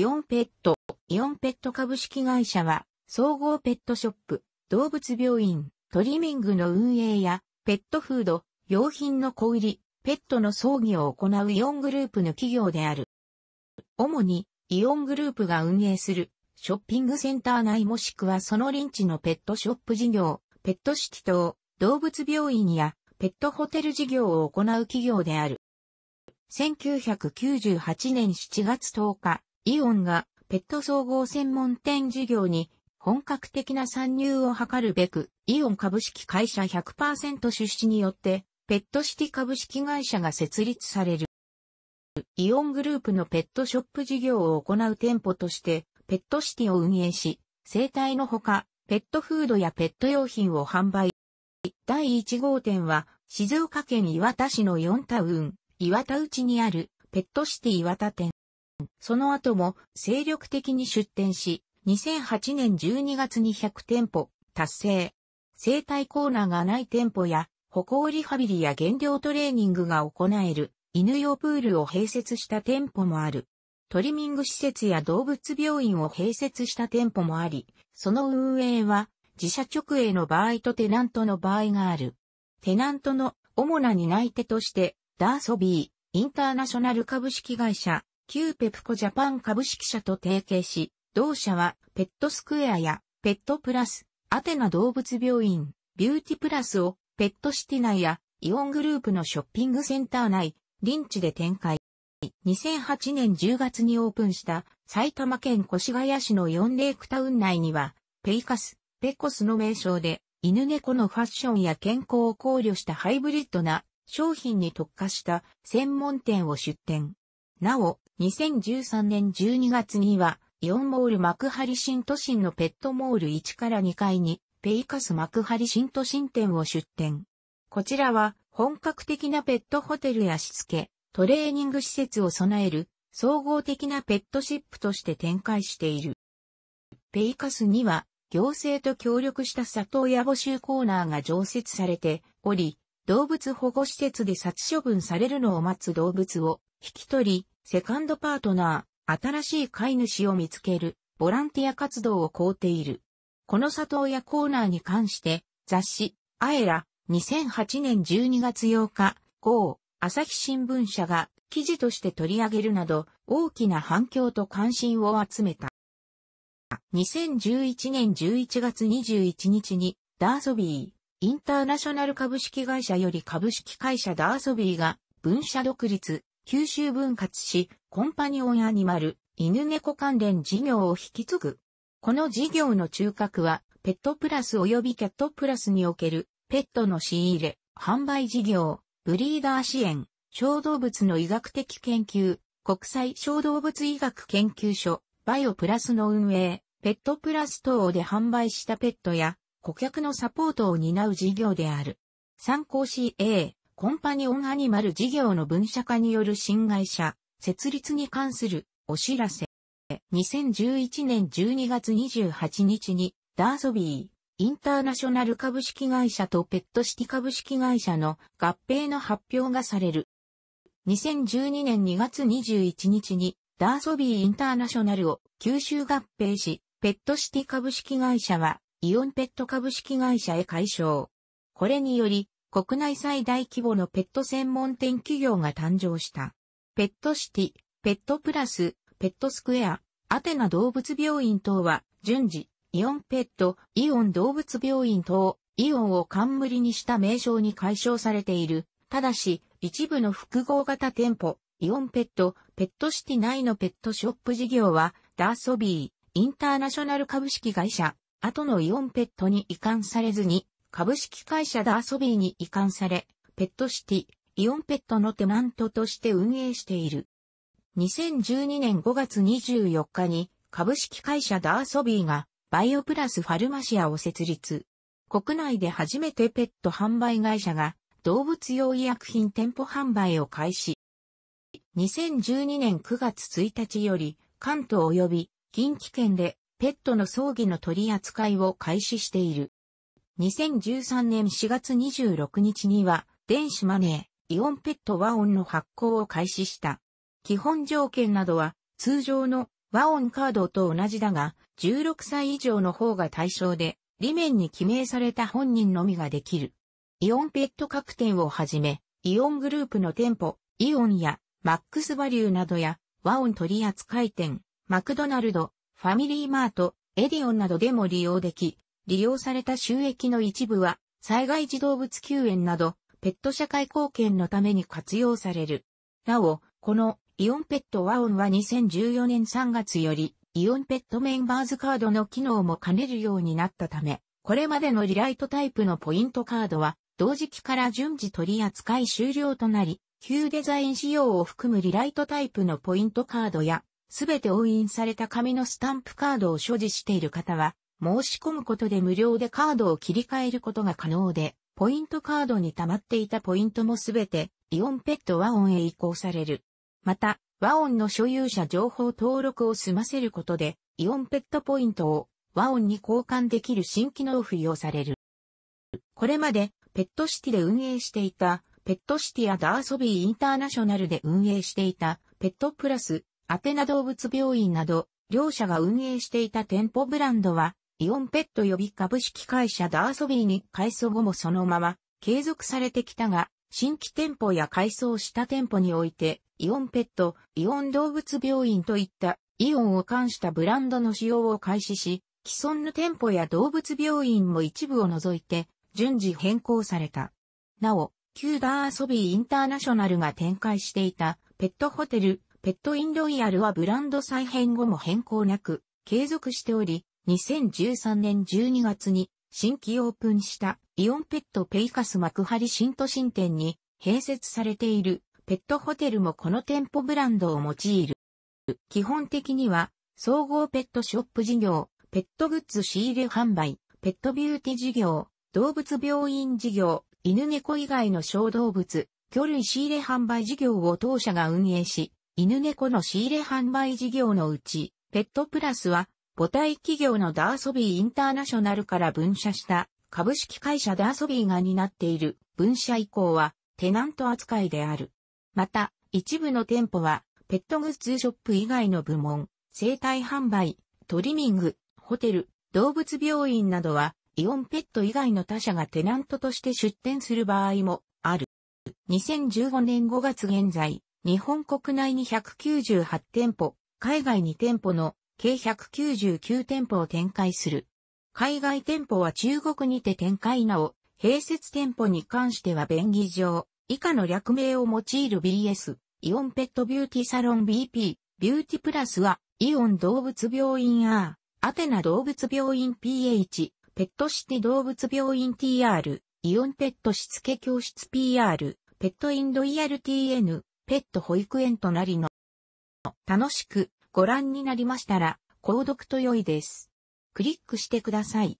イオンペット、イオンペット株式会社は、総合ペットショップ、動物病院、トリミングの運営や、ペットフード、用品の小売り、ペットの葬儀を行うイオングループの企業である。主に、イオングループが運営する、ショッピングセンター内もしくはその臨地のペットショップ事業、ペットシティ等、動物病院や、ペットホテル事業を行う企業である。1998年7月10日、イオンがペット総合専門店事業に本格的な参入を図るべく、イオン株式会社100%出資によって、ペットシティ株式会社が設立される。イオングループのペットショップ事業を行う店舗として、ペットシティを運営し、生態のほか、ペットフードやペット用品を販売。第1号店は、静岡県磐田市の4タウン、磐田内にある、ペットシティ岩田店。その後も精力的に出店し、2008年12月に100店舗達成。生体コーナーがない店舗や、歩行リハビリや減量トレーニングが行える犬用プールを併設した店舗もある。トリミング施設や動物病院を併設した店舗もあり、その運営は自社直営の場合とテナントの場合がある。テナントの主な担い手として、ダーソビー、インターナショナル株式会社、旧ペプコジャパン株式社と提携し、同社はペットスクエアやペットプラス、アテナ動物病院、ビューティプラスをペットシティ内やイオングループのショッピングセンター内、リンチで展開。2008年10月にオープンした埼玉県越谷市の4レイクタウン内には、ペイカス、ペコスの名称で、犬猫のファッションや健康を考慮したハイブリッドな商品に特化した専門店を出店。なお、2013年12月には、イオンモール幕張新都心のペットモール1から2階に、ペイカス幕張新都心店を出店。こちらは、本格的なペットホテルやしつけ、トレーニング施設を備える、総合的なペットシップとして展開している。ペイカスには、行政と協力した里親募集コーナーが常設されており、動物保護施設で殺処分されるのを待つ動物を引き取り、セカンドパートナー、新しい飼い主を見つける、ボランティア活動を凍っている。この里親コーナーに関して、雑誌、アエラ、2008年12月8日、号、朝日新聞社が記事として取り上げるなど、大きな反響と関心を集めた。2011年11月21日に、ダーソビー、インターナショナル株式会社より株式会社ダーソビーが分社独立、九州分割し、コンパニオンアニマル、犬猫関連事業を引き継ぐ。この事業の中核は、ペットプラス及びキャットプラスにおける、ペットの仕入れ、販売事業、ブリーダー支援、小動物の医学的研究、国際小動物医学研究所、バイオプラスの運営、ペットプラス等で販売したペットや顧客のサポートを担う事業である。参考 CA、コンパニオンアニマル事業の分社化による新会社、設立に関するお知らせ。2011年12月28日に、ダーソビー、インターナショナル株式会社とペットシティ株式会社の合併の発表がされる。2012年2月21日に、ダーソビーインターナショナルを吸収合併し、ペットシティ株式会社はイオンペット株式会社へ解消。これにより、国内最大規模のペット専門店企業が誕生した。ペットシティ、ペットプラス、ペットスクエア、アテナ動物病院等は、順次、イオンペット、イオン動物病院等、イオンを冠にした名称に解消されている。ただし、一部の複合型店舗、イオンペット、ペットシティ内のペットショップ事業は、ダーソビー、インターナショナル株式会社、後のイオンペットに移管されずに、株式会社ダーソビーに移管され、ペットシティ、イオンペットのテナントとして運営している。2012年5月24日に、株式会社ダーソビーが、バイオプラスファルマシアを設立。国内で初めてペット販売会社が、動物用医薬品店舗販売を開始。2012年9月1日より、関東及び近畿圏でペットの葬儀の取り扱いを開始している。2013年4月26日には、電子マネー、イオンペット和音の発行を開始した。基本条件などは、通常の和音カードと同じだが、16歳以上の方が対象で、裏面に記名された本人のみができる。イオンペット各店をはじめ、イオングループの店舗、イオンやマックスバリューなどや、和音取扱店、マクドナルド、ファミリーマート、エディオンなどでも利用でき、利用された収益の一部は、災害児動物救援など、ペット社会貢献のために活用される。なお、このイオンペットワオンは2014年3月より、イオンペットメンバーズカードの機能も兼ねるようになったため、これまでのリライトタイプのポイントカードは、同時期から順次取り扱い終了となり、旧デザイン仕様を含むリライトタイプのポイントカードや、すべて押印された紙のスタンプカードを所持している方は、申し込むことで無料でカードを切り替えることが可能で、ポイントカードに溜まっていたポイントもすべて、イオンペット和音へ移行される。また、和音の所有者情報登録を済ませることで、イオンペットポイントを和音に交換できる新機能を付与される。これまで、ペットシティで運営していた、ペットシティやダーソビーインターナショナルで運営していた、ペットプラス、アテナ動物病院など、両社が運営していた店舗ブランドは、イオンペット予備株式会社ダーソビーに改装後もそのまま継続されてきたが、新規店舗や改装した店舗において、イオンペット、イオン動物病院といったイオンを冠したブランドの使用を開始し、既存の店舗や動物病院も一部を除いて、順次変更された。なお、旧ダーソビーインターナショナルが展開していたペットホテル、ペットインロイヤルはブランド再編後も変更なく、継続しており、2013年12月に新規オープンしたイオンペットペイカス幕張新都心店に併設されているペットホテルもこの店舗ブランドを用いる。基本的には総合ペットショップ事業、ペットグッズ仕入れ販売、ペットビューティ事業、動物病院事業、犬猫以外の小動物、魚類仕入れ販売事業を当社が運営し、犬猫の仕入れ販売事業のうち、ペットプラスは、母体企業のダーソビーインターナショナルから分社した株式会社ダーソビーが担っている分社以降はテナント扱いである。また、一部の店舗はペットグッズショップ以外の部門、生体販売、トリミング、ホテル、動物病院などはイオンペット以外の他社がテナントとして出店する場合もある。2015年5月現在、日本国内に198店舗、海外に店舗の計199店舗を展開する。海外店舗は中国にて展開なお、併設店舗に関しては便宜上、以下の略名を用いる BS、イオンペットビューティサロン BP、ビューティプラスは、イオン動物病院 R、アテナ動物病院 PH、ペットシティ動物病院 TR、イオンペットしつけ教室 PR、ペットインドイヤル TN、ペット保育園となりの。楽しくご覧になりましたら、購読と良いです。クリックしてください。